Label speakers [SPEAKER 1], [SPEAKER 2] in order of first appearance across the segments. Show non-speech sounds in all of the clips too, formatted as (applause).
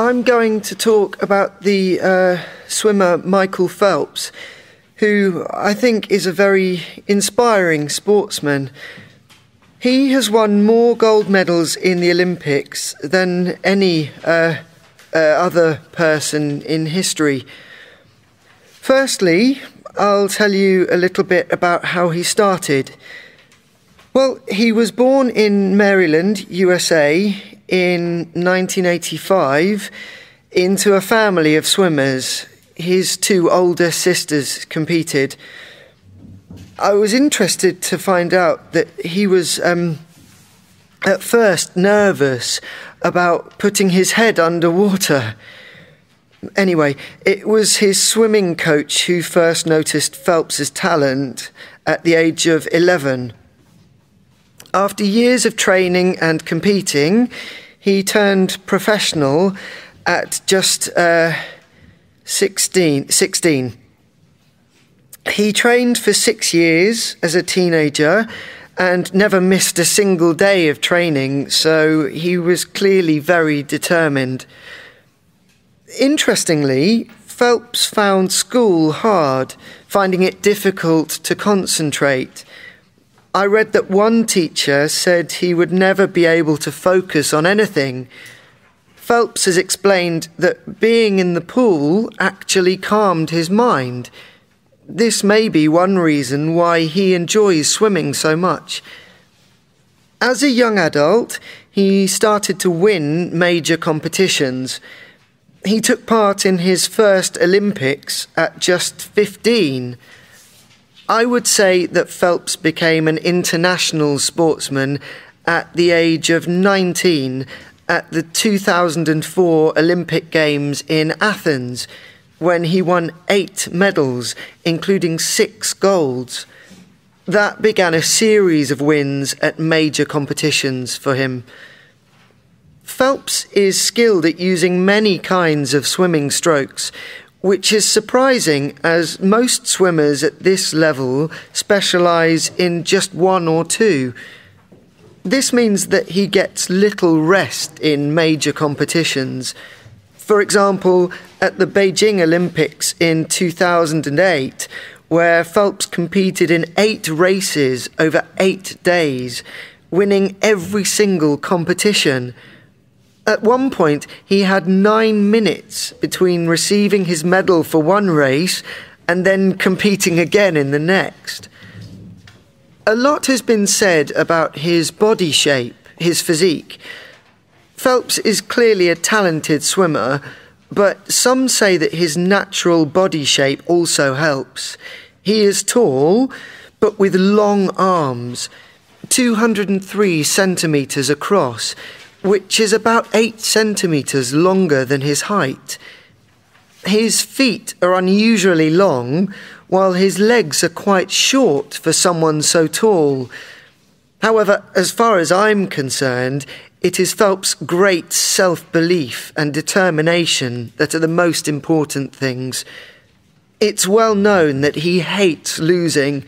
[SPEAKER 1] I'm going to talk about the uh, swimmer Michael Phelps, who I think is a very inspiring sportsman. He has won more gold medals in the Olympics than any uh, uh, other person in history. Firstly, I'll tell you a little bit about how he started. Well, he was born in Maryland, USA, in 1985 into a family of swimmers. His two older sisters competed. I was interested to find out that he was um, at first nervous about putting his head underwater. Anyway, it was his swimming coach who first noticed Phelps's talent at the age of 11. After years of training and competing, he turned professional at just uh, 16, 16. He trained for six years as a teenager and never missed a single day of training, so he was clearly very determined. Interestingly, Phelps found school hard, finding it difficult to concentrate. I read that one teacher said he would never be able to focus on anything. Phelps has explained that being in the pool actually calmed his mind. This may be one reason why he enjoys swimming so much. As a young adult, he started to win major competitions. He took part in his first Olympics at just 15. I would say that Phelps became an international sportsman at the age of 19 at the 2004 Olympic Games in Athens when he won eight medals, including six golds. That began a series of wins at major competitions for him. Phelps is skilled at using many kinds of swimming strokes, which is surprising as most swimmers at this level specialise in just one or two. This means that he gets little rest in major competitions. For example, at the Beijing Olympics in 2008, where Phelps competed in eight races over eight days, winning every single competition. At one point, he had nine minutes between receiving his medal for one race and then competing again in the next. A lot has been said about his body shape, his physique. Phelps is clearly a talented swimmer, but some say that his natural body shape also helps. He is tall, but with long arms, 203 centimetres across, which is about eight centimetres longer than his height. His feet are unusually long, while his legs are quite short for someone so tall. However, as far as I'm concerned, it is Phelps' great self belief and determination that are the most important things. It's well known that he hates losing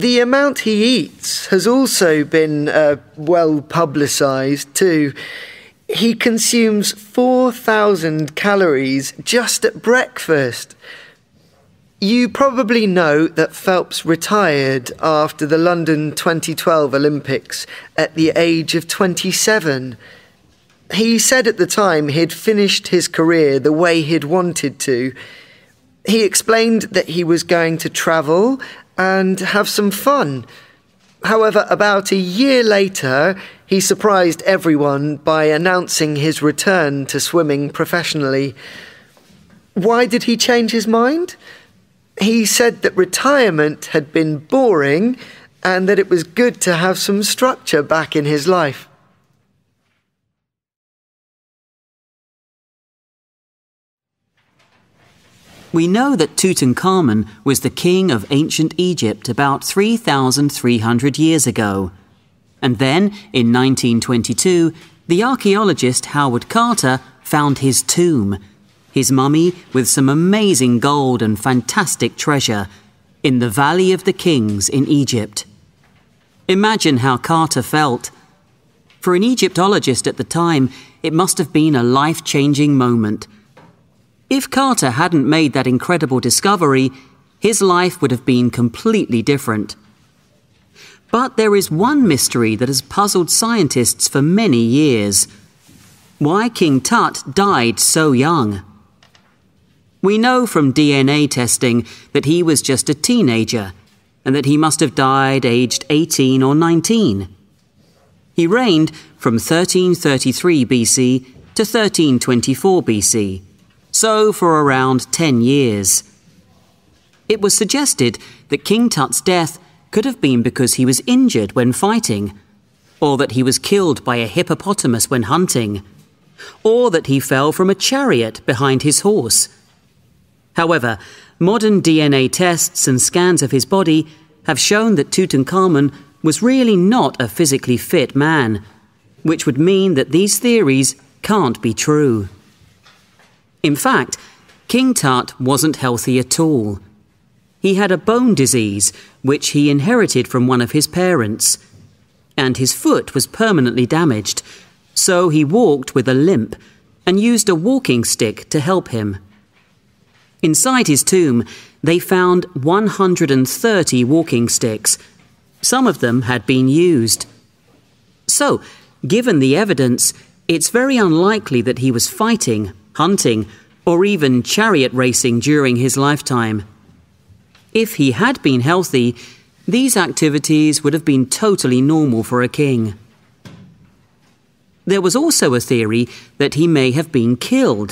[SPEAKER 1] the amount he eats has also been uh, well publicised too. He consumes 4,000 calories just at breakfast. You probably know that Phelps retired after the London 2012 Olympics at the age of 27. He said at the time he'd finished his career the way he'd wanted to. He explained that he was going to travel and have some fun. However, about a year later, he surprised everyone by announcing his return to swimming professionally. Why did he change his mind? He said that retirement had been boring and that it was good to have some structure back in his life. We know that
[SPEAKER 2] Tutankhamun was the king of ancient Egypt about 3,300 years ago. And then, in 1922, the archaeologist Howard Carter found his tomb, his mummy with some amazing gold and fantastic treasure, in the Valley of the Kings in Egypt. Imagine how Carter felt. For an Egyptologist at the time, it must have been a life changing moment if Carter hadn't made that incredible discovery, his life would have been completely different. But there is one mystery that has puzzled scientists for many years why King Tut died so young. We know from DNA testing that he was just a teenager and that he must have died aged 18 or 19. He reigned from 1333 BC to 1324 BC so for around 10 years. It was suggested that King Tut's death could have been because he was injured when fighting, or that he was killed by a hippopotamus when hunting, or that he fell from a chariot behind his horse. However, modern DNA tests and scans of his body have shown that Tutankhamun was really not a physically fit man, which would mean that these theories can't be true. In fact, King Tut wasn't healthy at all. He had a bone disease, which he inherited from one of his parents, and his foot was permanently damaged, so he walked with a limp and used a walking stick to help him. Inside his tomb, they found 130 walking sticks. Some of them had been used. So, given the evidence, it's very unlikely that he was fighting hunting, or even chariot racing during his lifetime. If he had been healthy, these activities would have been totally normal for a king. There was also a theory that he may have been killed,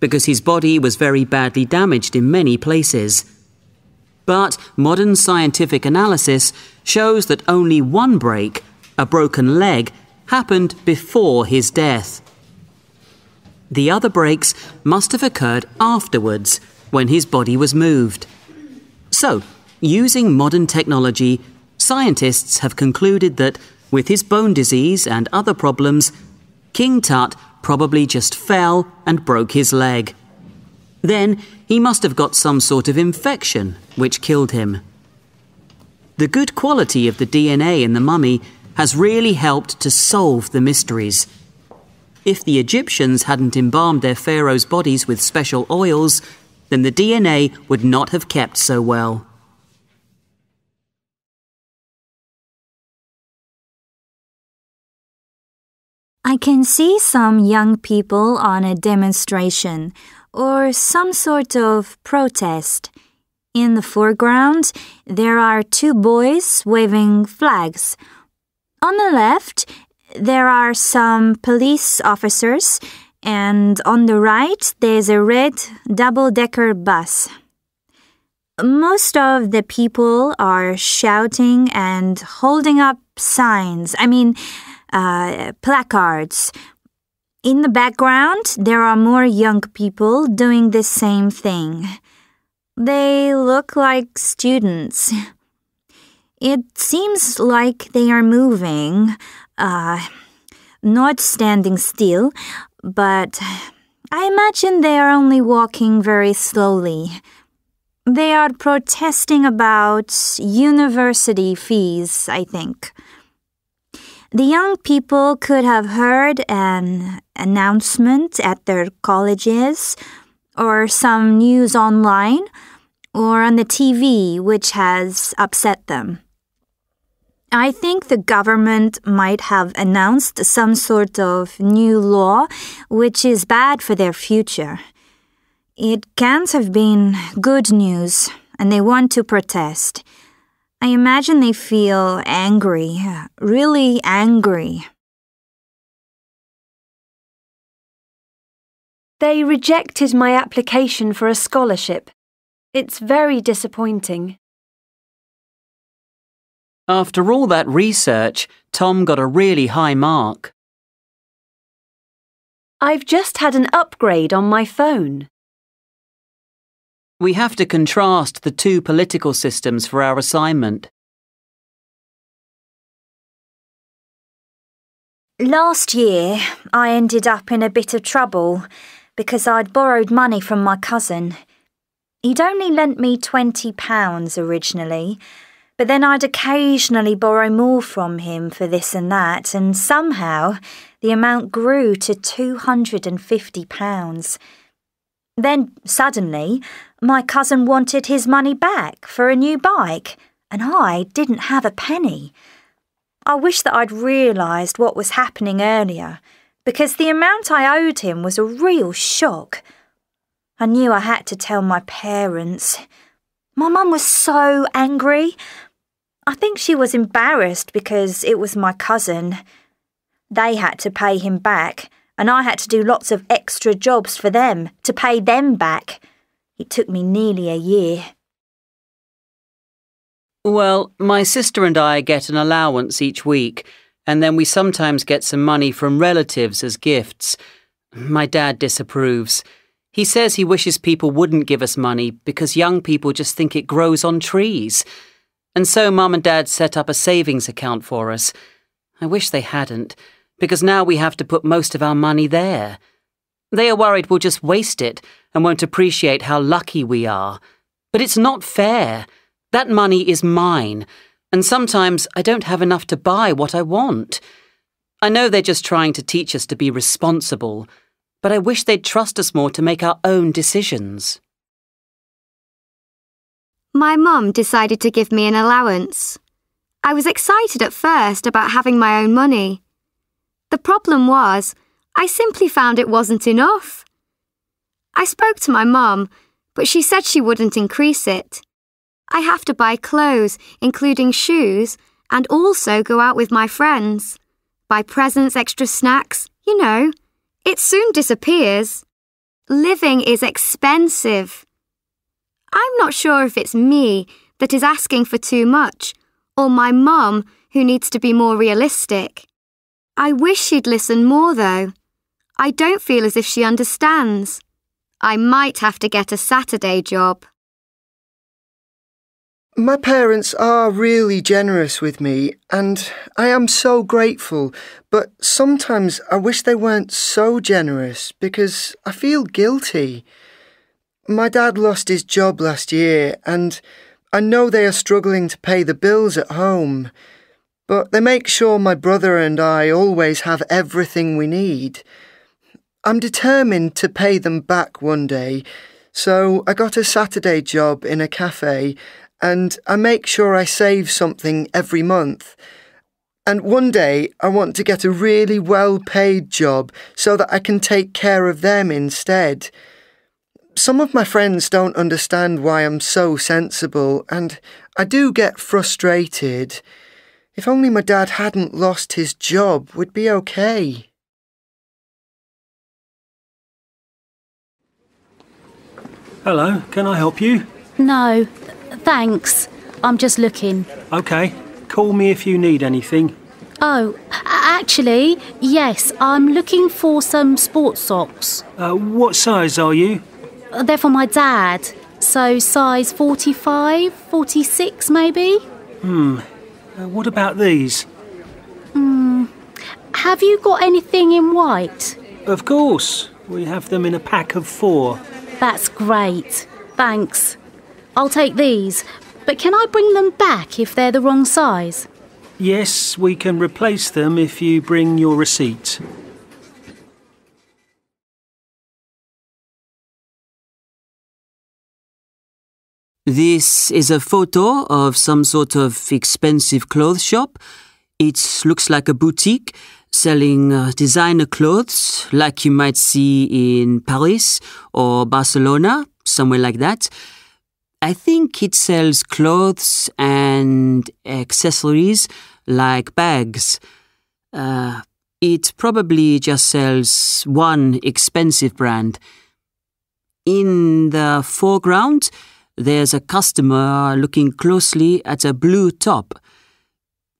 [SPEAKER 2] because his body was very badly damaged in many places. But modern scientific analysis shows that only one break, a broken leg, happened before his death. The other breaks must have occurred afterwards when his body was moved. So, using modern technology, scientists have concluded that with his bone disease and other problems, King Tut probably just fell and broke his leg. Then he must have got some sort of infection which killed him. The good quality of the DNA in the mummy has really helped to solve the mysteries if the Egyptians hadn't embalmed their pharaoh's bodies with special oils, then the DNA would not have kept so well.
[SPEAKER 3] I can see some young people on a demonstration or some sort of protest. In the foreground, there are two boys waving flags. On the left, there are some police officers, and on the right, there's a red double decker bus. Most of the people are shouting and holding up signs, I mean, uh, placards. In the background, there are more young people doing the same thing. They look like students. It seems like they are moving uh, not standing still, but I imagine they are only walking very slowly. They are protesting about university fees, I think. The young people could have heard an announcement at their colleges or some news online or on the TV which has upset them. I think the government might have announced some sort of new law which is bad for their future. It can't have been good news, and they want to protest. I imagine they feel angry, really angry.
[SPEAKER 4] They rejected my application for a scholarship. It's very disappointing.
[SPEAKER 2] After all that research, Tom got a really high mark.
[SPEAKER 4] I've just had an upgrade on my phone.
[SPEAKER 2] We have to contrast the two political systems for our assignment.
[SPEAKER 3] Last year, I ended up in a bit of trouble because I'd borrowed money from my cousin. He'd only lent me £20 originally, but then I'd occasionally borrow more from him for this and that, and somehow the amount grew to £250. Then suddenly, my cousin wanted his money back for a new bike, and I didn't have a penny. I wish that I'd realised what was happening earlier, because the amount I owed him was a real shock. I knew I had to tell my parents. My mum was so angry. I think she was embarrassed because it was my cousin. They had to pay him back, and I had to do lots of extra jobs for them to pay them back. It took me nearly a year.
[SPEAKER 2] Well, my sister and I get an allowance each week, and then we sometimes get some money from relatives as gifts. My dad disapproves. He says he wishes people wouldn't give us money because young people just think it grows on trees and so Mum and Dad set up a savings account for us. I wish they hadn't, because now we have to put most of our money there. They are worried we'll just waste it and won't appreciate how lucky we are. But it's not fair. That money is mine, and sometimes I don't have enough to buy what I want. I know they're just trying to teach us to be responsible, but I wish they'd trust us more to make our own decisions my mum decided to give me an allowance. I was excited at first about having my own money. The problem was, I simply found it wasn't enough. I spoke to my mum, but she said she wouldn't increase it. I have to buy clothes, including shoes, and also go out with my friends. Buy presents, extra snacks, you know. It soon disappears. Living is expensive. I'm not sure if it's me that is asking for too much, or my mum who needs to be more realistic. I wish she'd listen more, though. I don't feel as if she understands. I might have to get a Saturday job.
[SPEAKER 1] My parents are really generous with me, and I am so grateful, but sometimes I wish they weren't so generous because I feel guilty. My dad lost his job last year, and I know they are struggling to pay the bills at home, but they make sure my brother and I always have everything we need. I'm determined to pay them back one day, so I got a Saturday job in a cafe, and I make sure I save something every month. And one day I want to get a really well paid job so that I can take care of them instead. Some of my friends don't understand why I'm so sensible, and I do get frustrated. If only my dad hadn't lost his job, we'd be okay. Hello, can I help you?
[SPEAKER 3] No, thanks. I'm just looking.
[SPEAKER 1] OK, call me if you need anything. Oh, actually, yes, I'm looking for some sports socks. Uh, what size are you? Uh, they're for my dad, so size 45, 46 maybe? Hmm. Uh, what about these? Hmm. Have you got anything in white? Of course. We have them in a pack of four. That's great. Thanks. I'll take these, but can I bring them back if they're the wrong size? Yes, we can replace them if you bring your receipt.
[SPEAKER 2] This is a photo of some sort of expensive clothes shop. It looks like a boutique selling uh, designer clothes like you might see in Paris or Barcelona, somewhere like that. I think it sells clothes and accessories like bags. Uh, it probably just sells one expensive brand. In the foreground, there's a customer looking closely at a blue top.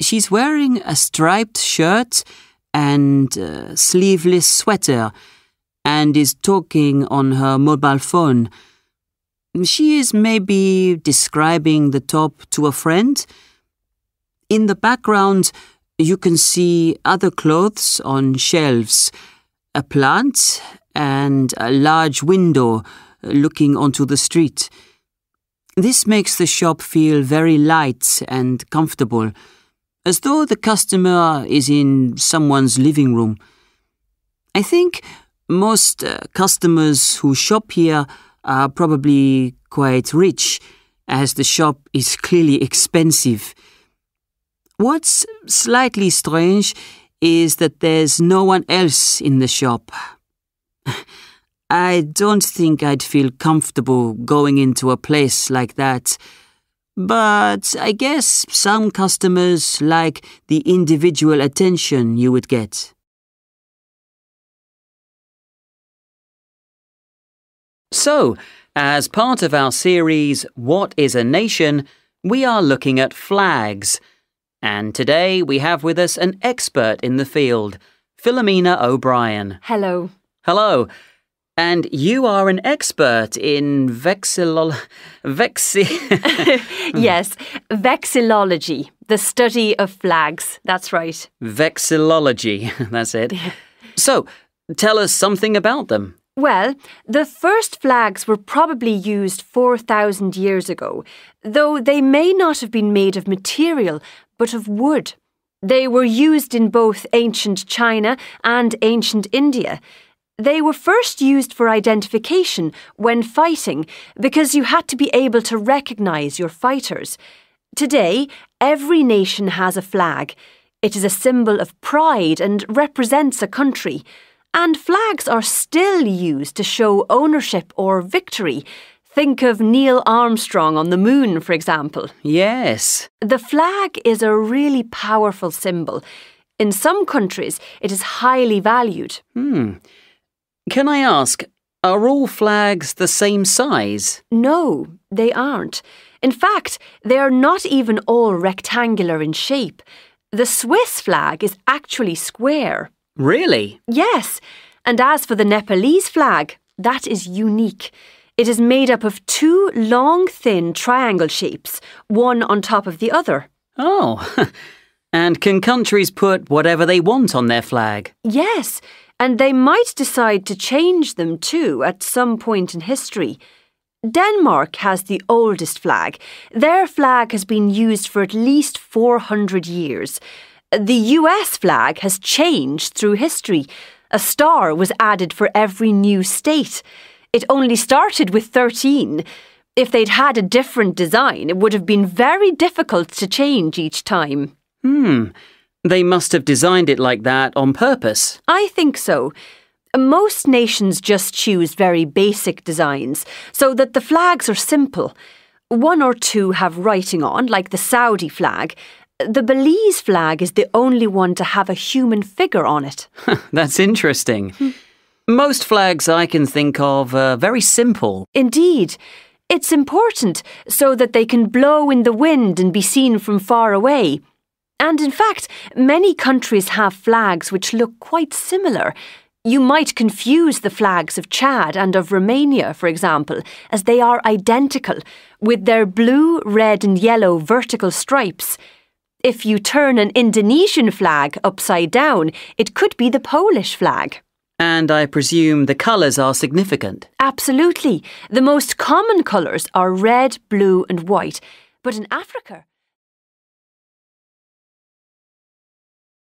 [SPEAKER 2] She's wearing a striped shirt and a sleeveless sweater and is talking on her mobile phone. She is maybe describing the top to a friend. In the background, you can see other clothes on shelves, a plant, and a large window looking onto the street. This makes the shop feel very light and comfortable, as though the customer is in someone's living room. I think most uh, customers who shop here are probably quite rich, as the shop is clearly expensive. What's slightly strange is that there's no one else in the shop I don't think I'd feel comfortable going into a place like that. But I guess some customers like the individual attention you would get. So, as part of our series, What is a Nation? we are looking at flags. And today we have with us an expert in the field, Philomena O'Brien. Hello. Hello. And you are an expert in vexillol vexi (laughs) Yes, vexillology, the study of flags. That's right. Vexillology, (laughs) that's it. (laughs) so, tell us something about them.
[SPEAKER 4] Well, the first flags were probably used 4,000 years ago, though they may not have been made of material, but of wood. They were used in both ancient China and ancient India. They were first used for identification when fighting because you had to be able to recognise your fighters. Today, every nation has a flag. It is a symbol of pride and represents a country. And flags are still used to show ownership or victory. Think of Neil Armstrong on the moon, for example. Yes. The flag is a really powerful symbol. In some countries, it is highly valued.
[SPEAKER 2] Hmm. Can I ask, are all flags the same size? No, they aren't.
[SPEAKER 4] In fact, they are not even all rectangular in shape. The Swiss flag is actually square. Really? Yes. And as for the Nepalese flag, that is unique. It is made up of two long, thin triangle shapes, one on top of the other. Oh,
[SPEAKER 2] (laughs) and can countries put whatever they want on their flag?
[SPEAKER 4] Yes and they might decide to change them too at some point in history. Denmark has the oldest flag. Their flag has been used for at least 400 years. The US flag has changed through history. A star was added for every new state. It only started with 13. If they'd had a different design, it would have been very difficult to change each time.
[SPEAKER 2] Hmm. They must have designed it like that on purpose.
[SPEAKER 4] I think so. Most nations just choose very basic designs so that the flags are simple. One or two have writing on, like the Saudi flag. The Belize flag is the only one to have a human figure on it.
[SPEAKER 2] (laughs) That's interesting. Hmm. Most flags I can think of are very simple. Indeed. It's important
[SPEAKER 4] so that they can blow in the wind and be seen from far away. And in fact, many countries have flags which look quite similar. You might confuse the flags of Chad and of Romania, for example, as they are identical, with their blue, red, and yellow vertical stripes. If you turn an Indonesian flag upside down, it could be the Polish flag.
[SPEAKER 2] And I presume
[SPEAKER 4] the colours are significant. Absolutely. The most common colours are red,
[SPEAKER 1] blue, and white. But in Africa,